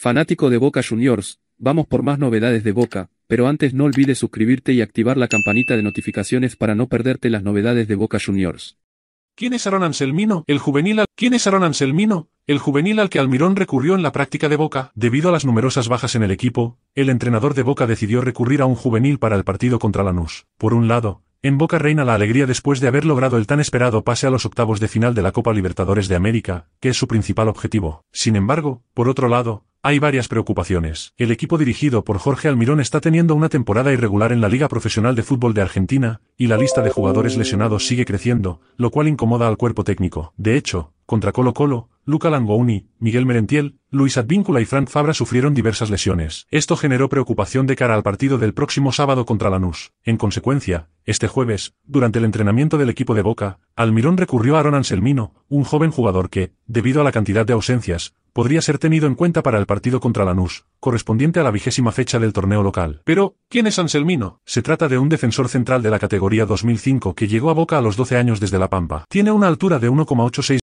Fanático de Boca Juniors, vamos por más novedades de Boca, pero antes no olvides suscribirte y activar la campanita de notificaciones para no perderte las novedades de Boca Juniors. ¿Quién es Aaron Anselmino, el juvenil al... ¿Quién es Aaron Anselmino, el juvenil al que Almirón recurrió en la práctica de Boca? Debido a las numerosas bajas en el equipo, el entrenador de Boca decidió recurrir a un juvenil para el partido contra Lanús. Por un lado, en Boca reina la alegría después de haber logrado el tan esperado pase a los octavos de final de la Copa Libertadores de América, que es su principal objetivo. Sin embargo, por otro lado, hay varias preocupaciones. El equipo dirigido por Jorge Almirón está teniendo una temporada irregular en la Liga Profesional de Fútbol de Argentina, y la lista de jugadores lesionados sigue creciendo, lo cual incomoda al cuerpo técnico. De hecho, contra Colo Colo, Luca Langoni, Miguel Merentiel, Luis Advíncula y Frank Fabra sufrieron diversas lesiones. Esto generó preocupación de cara al partido del próximo sábado contra Lanús. En consecuencia, este jueves, durante el entrenamiento del equipo de Boca, Almirón recurrió a Aaron Anselmino, un joven jugador que, debido a la cantidad de ausencias, podría ser tenido en cuenta para el partido contra Lanús, correspondiente a la vigésima fecha del torneo local. Pero, ¿quién es Anselmino? Se trata de un defensor central de la categoría 2005 que llegó a Boca a los 12 años desde La Pampa. Tiene una altura de 1,86